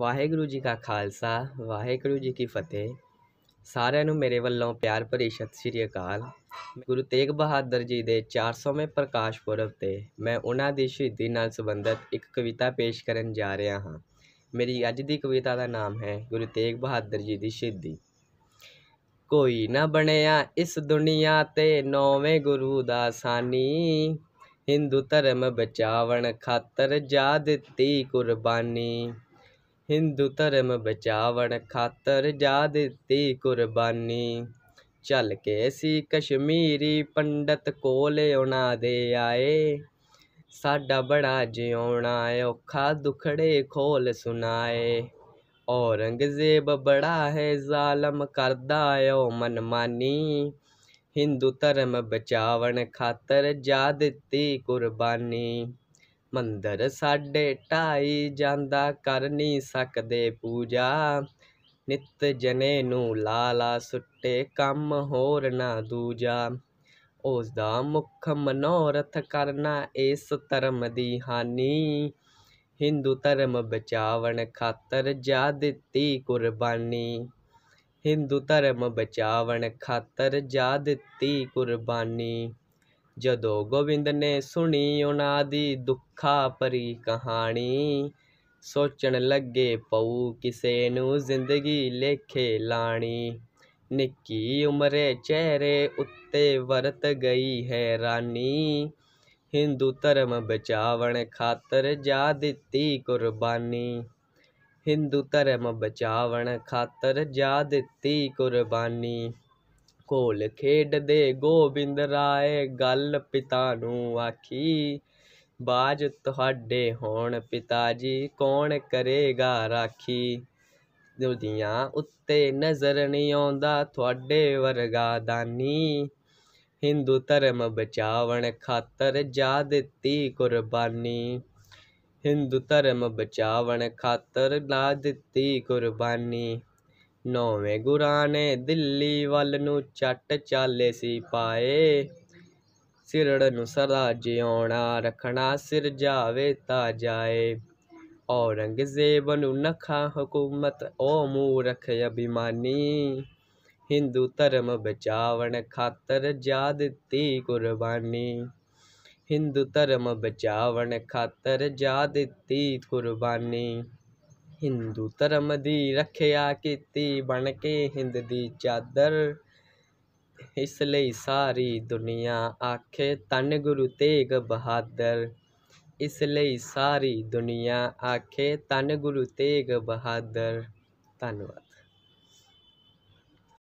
ਵਾਹਿਗੁਰੂ ਜੀ ਕਾ ਖਾਲਸਾ ਵਾਹਿਗੁਰੂ ਜੀ ਕੀ ਫਤਿਹ ਸਾਰਿਆਂ ਨੂੰ ਮੇਰੇ ਵੱਲੋਂ ਪਿਆਰ ਭਰੀ ਸਤਿ ਸ੍ਰੀ ਅਕਾਲ ਗੁਰੂ ਤੇਗ ਬਹਾਦਰ ਜੀ ਦੇ 400ਵੇਂ ਪ੍ਰਕਾਸ਼ ਪੁਰਬ ਤੇ ਮੈਂ ਉਹਨਾਂ ਦੀ ਸ਼ਹੀਦੀ ਨਾਲ ਸੰਬੰਧਿਤ ਇੱਕ ਕਵਿਤਾ ਪੇਸ਼ ਕਰਨ ਜਾ ਰਿਹਾ ਹਾਂ ਮੇਰੀ ਅੱਜ ਦੀ ਕਵਿਤਾ ਦਾ ਨਾਮ ਹੈ ਗੁਰੂ ਤੇਗ ਬਹਾਦਰ ਜੀ ਦੀ ਸ਼ਹੀਦੀ ਕੋਈ ਨਾ ਬਣਿਆ ਇਸ ਦੁਨੀਆ ਤੇ ਨੌਵੇਂ ਗੁਰੂ ਦਾ ਸਾਨੀ ਹਿੰਦੂ ਧਰਮ ਬਚਾਵਣ ਖਾਤਰ ਜਾ ਦਿੱਤੀ ਕੁਰਬਾਨੀ ਹਿੰਦੂ ਧਰਮ ਬਚਾਵਣ ਖਾਤਰ ਜਾ ਦਿੱਤੀ ਕੁਰਬਾਨੀ ਚੱਲ ਕੇ ਅਸੀਂ ਕਸ਼ਮੀਰੀ ਪੰਡਤ ਕੋਲ ਉਹਨਾਂ ਦੇ ਆਏ ਸਾਡਾ ਬੜਾ ਜਿਉਣਾ ਔਖਾ ਦੁਖੜੇ ਖੋਲ ਸੁਣਾਏ ਔਰੰਗਜ਼ੇਬ ਬੜਾ ਹੈ ਜ਼ਾਲਮ ਕਰਦਾ ਓ ਮਨਮਾਨੀ ਹਿੰਦੂ ਧਰਮ ਬਚਾਵਣ ਖਾਤਰ ਜਾ ਦਿੱਤੀ ਕੁਰਬਾਨੀ ਮੰਦਰ ਸਾਡੇ ਢਾਈ ਜਾਂਦਾ ਕਰ ਨਹੀਂ ਸਕਦੇ ਪੂਜਾ ਨਿਤ ਜਨੇ ਨੂੰ ਲਾਲਾ ਸੁੱਟੇ ਕੰਮ ਹੋਰ ਨਾ ਦੂਜਾ ਉਸ ਦਾ ਮੁੱਖ ਮਨੋਰਥ ਕਰਨਾ ਇਸ ਧਰਮ ਦੀ ਹਾਨੀ ਹਿੰਦੂ ਧਰਮ ਬਚਾਵਣ ਖਾਤਰ ਜਾ ਦਿੱਤੀ ਕੁਰਬਾਨੀ ਹਿੰਦੂ ਧਰਮ ਬਚਾਵਣ ਖਾਤਰ ਜਾ ਦਿੱਤੀ ਕੁਰਬਾਨੀ ਜਦੋਂ ਗੋਬਿੰਦ ਨੇ ਸੁਣੀ ਉਹਨਾਂ ਦੀ ਦੁੱਖਾ ਭਰੀ ਕਹਾਣੀ ਸੋਚਣ ਲੱਗੇ ਪਉ ਕਿਸੇ ਨੂੰ ਜ਼ਿੰਦਗੀ ਲੇਖੇ ਲਾਣੀ ਨਿੱਕੀ ਉਮਰੇ ਚਿਹਰੇ ਉੱਤੇ ਵਰਤ ਗਈ ਹੈਰਾਨੀ Hindu ਧਰਮ ਬਚਾਵਣ ਖਾਤਰ ਜਾ ਦਿੱਤੀ ਕੁਰਬਾਨੀ Hindu ਧਰਮ ਬਚਾਵਣ ਖਾਤਰ ਜਾ ਦਿੱਤੀ ਕੁਰਬਾਨੀ ਕੋਲ ਖੇਡਦੇ ਗੋਬਿੰਦ ਰਾਏ ਗੱਲ ਪਿਤਾ ਨੂੰ ਆਖੀ ਬਾਜ ਤੁਹਾਡੇ ਹੋਣ ਪਿਤਾ ਜੀ ਕੌਣ ਕਰੇਗਾ ਰਾਖੀ ਦੁਦੀਆਂ ਉੱਤੇ ਨਜ਼ਰ ਨਹੀਂ ਆਉਂਦਾ ਤੁਹਾਡੇ ਵਰਗਾ ਦਾਨੀ ਹਿੰਦੂ ਧਰਮ ਬਚਾਵਣ ਖਾਤਰ ਜਾ ਦਿੱਤੀ ਕੁਰਬਾਨੀ ਹਿੰਦੂ ਧਰਮ ਬਚਾਵਣ ਖਾਤਰ ਲਾ ਦਿੱਤੀ ਕੁਰਬਾਨੀ ਨੌਵੇਂ ਗੁਰਾਂ ਨੇ ਦਿੱਲੀ ਵੱਲ ਨੂੰ ਚੱਟ ਚਾਲੇ ਸੀ ਪਾਏ ਸਿਰੜ ਨੂੰ ਸਦਾ ਜਿਉਣਾ ਰੱਖਣਾ ਸਿਰ ਜਾਵੇ ਤਾਂ ਜਾਏ ਔਰੰਗਜ਼ੇਬ ਨੂੰ ਨਖਾ ਹਕੂਮਤ ਓ ਮੂਰਖ ਅਭਿਮਾਨੀ ਹਿੰਦੂ ਧਰਮ ਬਚਾਵਣ ਖਾਤਰ ਜਾ ਦਿੱਤੀ ਕੁਰਬਾਨੀ ਹਿੰਦੂ ਧਰਮ ਬਚਾਵਣ ਖਾਤਰ ਜਾ ਦਿੱਤੀ ਕੁਰਬਾਨੀ ਹਿੰਦੂ ਧਰਮ ਦੀ ਰੱਖਿਆ ਕੀਤੀ ਬਣ ਕੇ ਹਿੰਦ ਦੀ ਚਾਦਰ ਇਸ ਲਈ ਸਾਰੀ ਦੁਨੀਆ ਆਖੇ ਤਨ ਗੁਰੂ ਤੇਗ ਬਹਾਦਰ ਇਸ ਲਈ ਸਾਰੀ ਦੁਨੀਆ ਆਖੇ ਤਨ ਗੁਰੂ ਤੇਗ ਬਹਾਦਰ ਧੰਨਵਾਦ